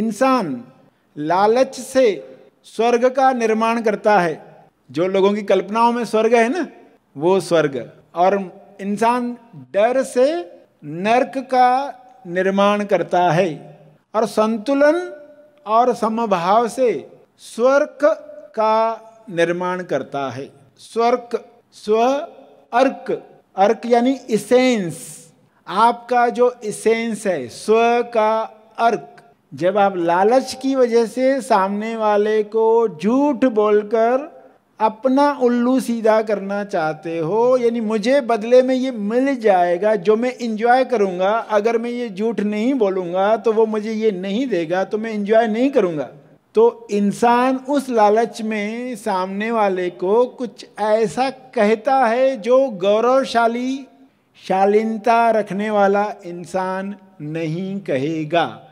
इंसान लालच से स्वर्ग का निर्माण करता है जो लोगों की कल्पनाओं में स्वर्ग है ना वो स्वर्ग और इंसान डर से नरक का निर्माण करता है और संतुलन और समभाव से स्वर्ग का निर्माण करता है स्वर्ग स्व अर्क अर्क यानी इसेंस आपका जो इसेंस है स्व का अर्क जब आप लालच की वजह से सामने वाले को झूठ बोलकर अपना उल्लू सीधा करना चाहते हो यानी मुझे बदले में ये मिल जाएगा जो मैं इंजॉय करूँगा अगर मैं ये झूठ नहीं बोलूँगा तो वो मुझे ये नहीं देगा तो मैं इंजॉय नहीं करूँगा तो इंसान उस लालच में सामने वाले को कुछ ऐसा कहता है जो गौरवशाली शालीनता रखने वाला इंसान नहीं कहेगा